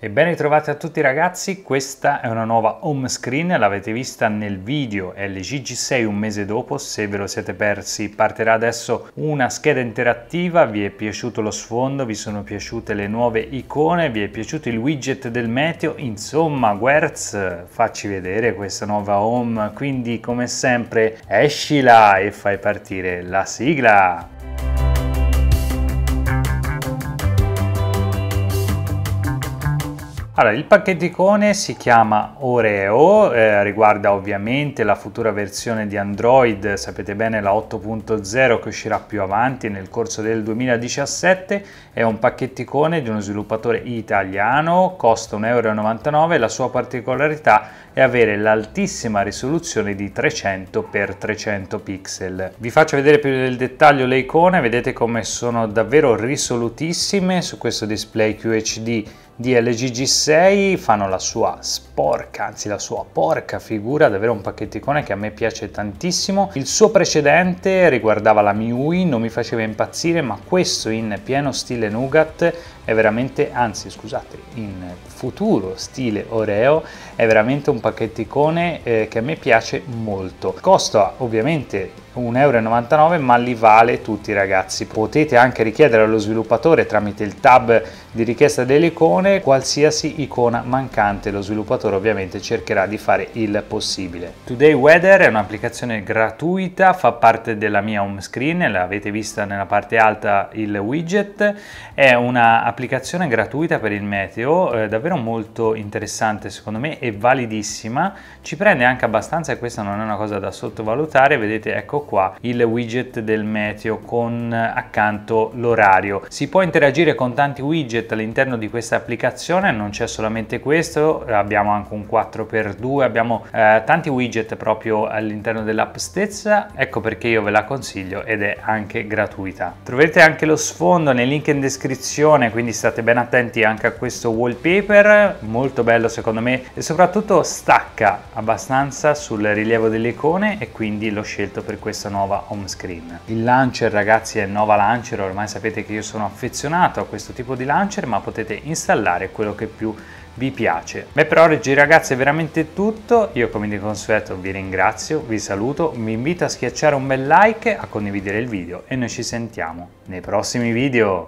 E ben ritrovati a tutti ragazzi, questa è una nuova home screen, l'avete vista nel video LG G6 un mese dopo, se ve lo siete persi partirà adesso una scheda interattiva, vi è piaciuto lo sfondo, vi sono piaciute le nuove icone, vi è piaciuto il widget del meteo, insomma Guerz facci vedere questa nuova home, quindi come sempre escila e fai partire la sigla! Allora, il pacchetticone si chiama Oreo, eh, riguarda ovviamente la futura versione di Android, sapete bene la 8.0 che uscirà più avanti nel corso del 2017, è un pacchetticone di uno sviluppatore italiano, costa 1,99 euro la sua particolarità è avere l'altissima risoluzione di 300x300 pixel. Vi faccio vedere più nel dettaglio le icone, vedete come sono davvero risolutissime su questo display QHD di DLGG6 fanno la sua sporca, anzi la sua porca figura, davvero un pacchetticone che a me piace tantissimo. Il suo precedente riguardava la MIUI, non mi faceva impazzire, ma questo in pieno stile Nougat è veramente, anzi scusate, in futuro stile Oreo, è veramente un pacchetticone eh, che a me piace molto. Costa ovviamente 1,99€ ma li vale tutti ragazzi. Potete anche richiedere allo sviluppatore tramite il tab di richiesta dell'icone rimane qualsiasi icona mancante, lo sviluppatore ovviamente cercherà di fare il possibile. Today Weather è un'applicazione gratuita, fa parte della mia home screen, l'avete vista nella parte alta il widget, è un'applicazione gratuita per il meteo, eh, davvero molto interessante secondo me e validissima, ci prende anche abbastanza e questa non è una cosa da sottovalutare, vedete ecco qua il widget del meteo con accanto l'orario. Si può interagire con tanti widget all'interno di questa applicazione applicazione non c'è solamente questo, abbiamo anche un 4x2, abbiamo eh, tanti widget proprio all'interno dell'app stessa, ecco perché io ve la consiglio ed è anche gratuita. Troverete anche lo sfondo nel link in descrizione, quindi state ben attenti anche a questo wallpaper, molto bello secondo me e soprattutto stacca abbastanza sul rilievo delle icone e quindi l'ho scelto per questa nuova home screen. Il launcher ragazzi è Nova Launcher, ormai sapete che io sono affezionato a questo tipo di launcher, ma potete installare ballare, quello che più vi piace. Beh per oggi ragazzi è veramente tutto, io come di consueto vi ringrazio, vi saluto, vi invito a schiacciare un bel like, a condividere il video e noi ci sentiamo nei prossimi video.